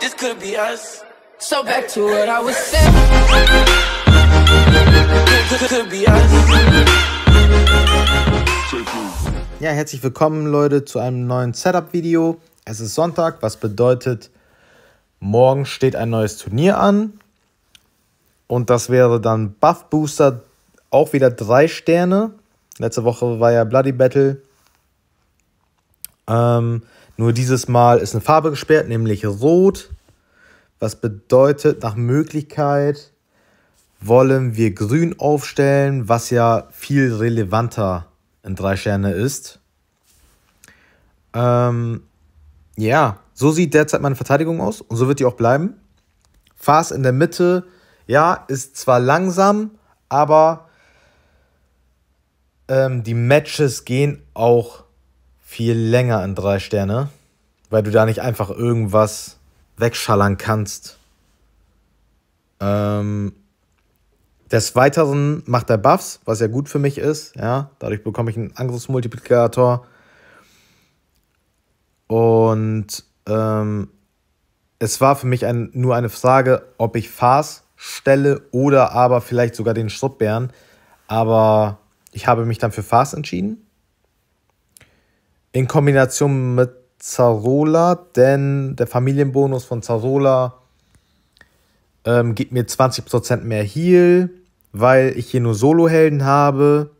this could be us. So back to what I was saying. Could be us. Ja, herzlich willkommen Leute zu einem neuen Setup-Video. Es ist Sonntag, was bedeutet, morgen steht ein neues Turnier an. Und das wäre dann Buff Booster, auch wieder drei Sterne. Letzte Woche war ja Bloody Battle. Ähm, nur dieses Mal ist eine Farbe gesperrt, nämlich Rot. Was bedeutet, nach Möglichkeit wollen wir Grün aufstellen, was ja viel relevanter in drei Sterne ist. Ähm, ja, so sieht derzeit meine Verteidigung aus und so wird die auch bleiben. Fast in der Mitte, ja, ist zwar langsam, aber ähm, die Matches gehen auch viel länger in drei Sterne, weil du da nicht einfach irgendwas wegschallern kannst. Ähm, des Weiteren macht er Buffs, was ja gut für mich ist. Ja, dadurch bekomme ich einen Angriffsmultiplikator. Und ähm, es war für mich ein, nur eine Frage, ob ich Fars stelle oder aber vielleicht sogar den Schrubbären. Aber ich habe mich dann für Fars entschieden in Kombination mit Zarola, denn der Familienbonus von Zarola ähm, gibt mir 20% mehr Heal, weil ich hier nur Solo-Helden habe.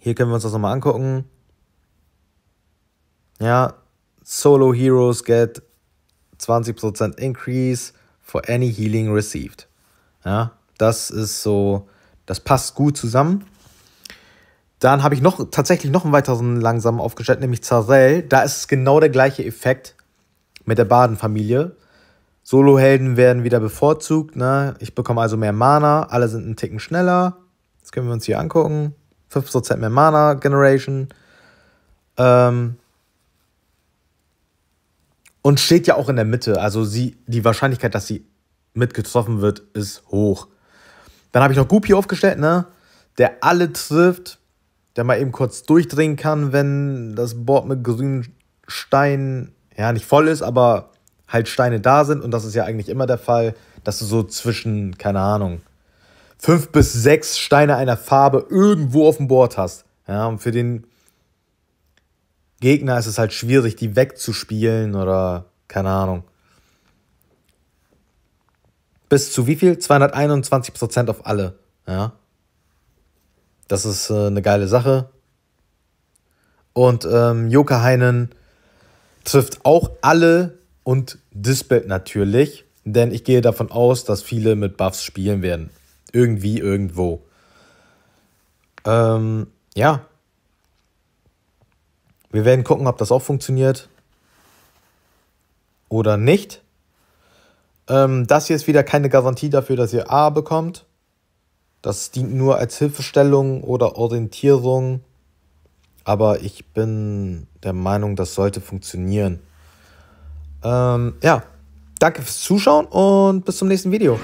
Hier können wir uns das nochmal angucken. Ja, Solo Heroes get 20% Increase for any healing received. Ja, das ist so, das passt gut zusammen. Dann habe ich noch tatsächlich noch einen weiteren langsamen aufgestellt, nämlich Zarell. Da ist es genau der gleiche Effekt mit der Baden-Familie. Solo-Helden werden wieder bevorzugt. Ne? Ich bekomme also mehr Mana. Alle sind einen Ticken schneller. Das können wir uns hier angucken. 5% mehr Mana Generation. Ähm Und steht ja auch in der Mitte. Also sie, die Wahrscheinlichkeit, dass sie mitgetroffen wird, ist hoch. Dann habe ich noch Gupi aufgestellt, ne? Der alle trifft der mal eben kurz durchdrehen kann, wenn das Board mit grünen Steinen, ja, nicht voll ist, aber halt Steine da sind. Und das ist ja eigentlich immer der Fall, dass du so zwischen, keine Ahnung, fünf bis sechs Steine einer Farbe irgendwo auf dem Board hast. Ja, und für den Gegner ist es halt schwierig, die wegzuspielen oder keine Ahnung. Bis zu wie viel? 221% auf alle. Ja. Das ist äh, eine geile Sache. Und ähm, Joka Heinen trifft auch alle und Dispelt natürlich, denn ich gehe davon aus, dass viele mit Buffs spielen werden. Irgendwie, irgendwo. Ähm, ja. Wir werden gucken, ob das auch funktioniert. Oder nicht. Ähm, das hier ist wieder keine Garantie dafür, dass ihr A bekommt. Das dient nur als Hilfestellung oder Orientierung, aber ich bin der Meinung, das sollte funktionieren. Ähm, ja, danke fürs Zuschauen und bis zum nächsten Video.